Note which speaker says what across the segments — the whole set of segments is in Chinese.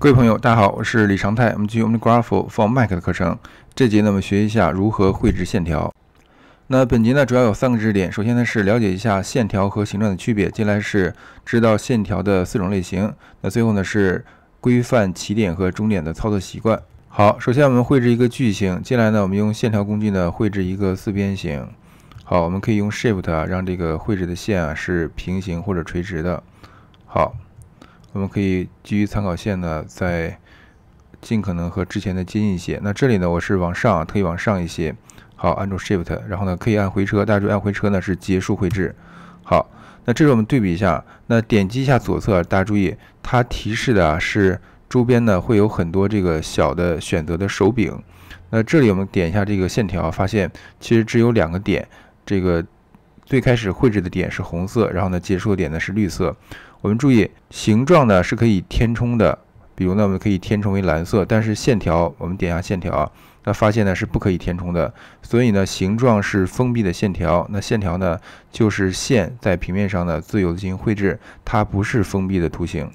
Speaker 1: 各位朋友，大家好，我是李长泰。我们继续 o 们的 g r a p h for Mac 的课程。这节呢，我们学一下如何绘制线条。那本节呢，主要有三个知识点。首先呢，是了解一下线条和形状的区别。接下来是知道线条的四种类型。那最后呢，是规范起点和终点的操作习惯。好，首先我们绘制一个矩形。接下来呢，我们用线条工具呢绘制一个四边形。好，我们可以用 Shift 让这个绘制的线啊是平行或者垂直的。好。我们可以基于参考线呢，再尽可能和之前的接近一些。那这里呢，我是往上，特意往上一些。好，按住 Shift，然后呢，可以按回车。大家注意，按回车呢是结束绘制。好，那这是我们对比一下。那点击一下左侧，大家注意，它提示的啊是周边呢会有很多这个小的选择的手柄。那这里我们点一下这个线条，发现其实只有两个点。这个。最开始绘制的点是红色，然后呢，结束的点呢是绿色。我们注意，形状呢是可以填充的，比如呢，我们可以填充为蓝色。但是线条，我们点下线条啊，那发现呢是不可以填充的。所以呢，形状是封闭的线条，那线条呢就是线在平面上呢自由的进行绘制，它不是封闭的图形。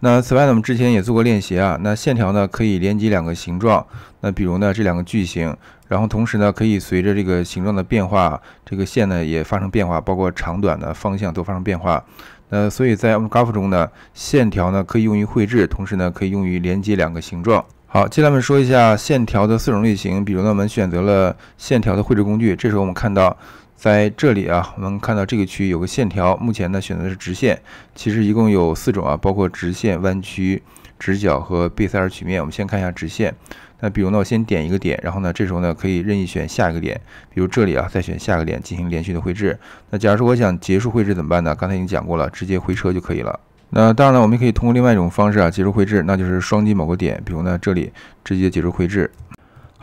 Speaker 1: 那此外呢，我们之前也做过练习啊。那线条呢可以连接两个形状，那比如呢这两个矩形，然后同时呢可以随着这个形状的变化，这个线呢也发生变化，包括长短的方向都发生变化。那所以在 Graph 中呢，线条呢可以用于绘制，同时呢可以用于连接两个形状。好，接下来我们说一下线条的四种类型。比如呢，我们选择了线条的绘制工具，这时候我们看到。在这里啊，我们看到这个区域有个线条，目前呢选的是直线。其实一共有四种啊，包括直线、弯曲、直角和贝塞尔曲面。我们先看一下直线。那比如呢，我先点一个点，然后呢，这时候呢可以任意选下一个点，比如这里啊，再选下个点进行连续的绘制。那假如说我想结束绘制怎么办呢？刚才已经讲过了，直接回车就可以了。那当然了，我们可以通过另外一种方式啊结束绘制，那就是双击某个点，比如呢这里直接结束绘制。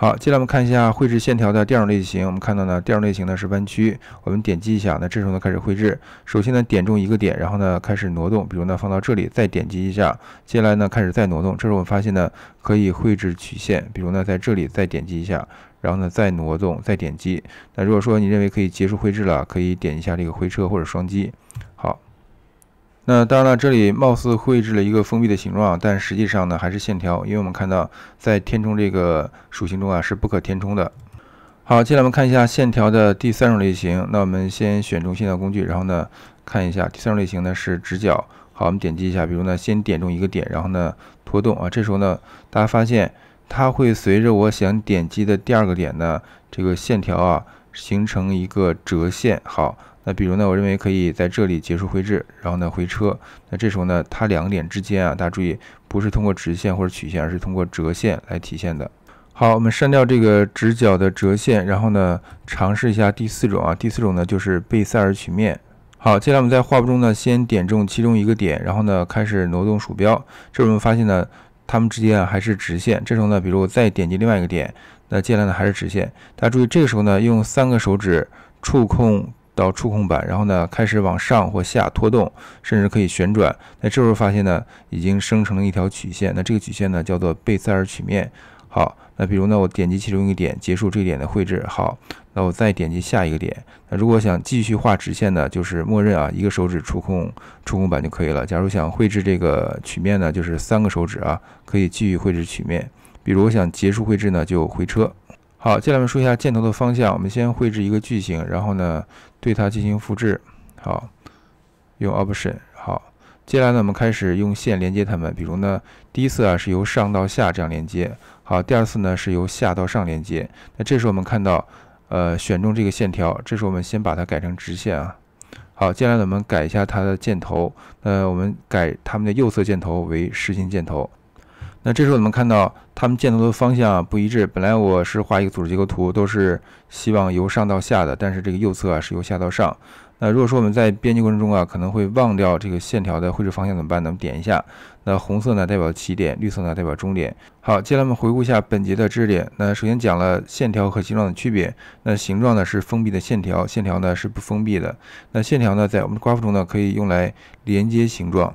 Speaker 1: 好，接下来我们看一下绘制线条的第二种类型。我们看到呢，第二种类型呢是弯曲。我们点击一下，那这时候呢开始绘制。首先呢点中一个点，然后呢开始挪动。比如呢放到这里，再点击一下。接下来呢开始再挪动。这时候我们发现呢可以绘制曲线。比如呢在这里再点击一下，然后呢再挪动，再点击。那如果说你认为可以结束绘制了，可以点一下这个回车或者双击。那当然了，这里貌似绘制了一个封闭的形状，但实际上呢还是线条，因为我们看到在填充这个属性中啊是不可填充的。好，接下来我们看一下线条的第三种类型。那我们先选中线条工具，然后呢看一下第三种类型呢是直角。好，我们点击一下，比如呢先点中一个点，然后呢拖动啊，这时候呢大家发现它会随着我想点击的第二个点呢这个线条啊。形成一个折线，好，那比如呢，我认为可以在这里结束绘制，然后呢回车，那这时候呢，它两点之间啊，大家注意，不是通过直线或者曲线，而是通过折线来体现的。好，我们删掉这个直角的折线，然后呢尝试一下第四种啊，第四种呢就是贝塞尔曲面。好，接下来我们在画布中呢，先点中其中一个点，然后呢开始挪动鼠标，这时候我们发现呢，它们之间啊还是直线。这时候呢，比如我再点击另外一个点。那接下来呢还是直线，大家注意这个时候呢，用三个手指触控到触控板，然后呢开始往上或下拖动，甚至可以旋转。那这时候发现呢，已经生成了一条曲线。那这个曲线呢叫做贝塞尔曲面。好，那比如呢我点击其中一个点，结束这一点的绘制。好，那我再点击下一个点。那如果想继续画直线呢，就是默认啊一个手指触控触控板就可以了。假如想绘制这个曲面呢，就是三个手指啊可以继续绘制曲面。比如我想结束绘制呢，就回车。好，接下来我们说一下箭头的方向。我们先绘制一个矩形，然后呢对它进行复制。好，用 Option。好，接下来呢我们开始用线连接它们。比如呢第一次啊是由上到下这样连接。好，第二次呢是由下到上连接。那这时候我们看到，呃，选中这个线条，这时候我们先把它改成直线啊。好，接下来我们改一下它的箭头。呃，我们改它们的右侧箭头为实心箭头。那这时候我们看到它们箭头的方向不一致。本来我是画一个组织结构图，都是希望由上到下的，但是这个右侧啊是由下到上。那如果说我们在编辑过程中啊，可能会忘掉这个线条的绘制方向怎么办？我们点一下。那红色呢代表起点，绿色呢代表终点。好，接下来我们回顾一下本节的知识点。那首先讲了线条和形状的区别。那形状呢是封闭的，线条线条呢是不封闭的。那线条呢在我们的 graph 中呢可以用来连接形状。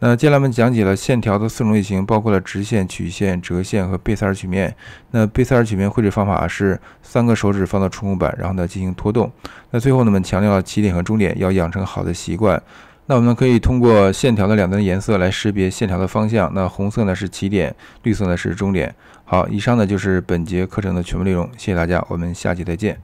Speaker 1: 那接下来我们讲解了线条的四种类型，包括了直线、曲线、折线和贝塞尔曲面。那贝塞尔曲面绘制方法是三个手指放到触控板，然后呢进行拖动。那最后呢我们强调了起点和终点要养成好的习惯。那我们可以通过线条的两端颜色来识别线条的方向。那红色呢是起点，绿色呢是终点。好，以上呢就是本节课程的全部内容。谢谢大家，我们下期再见。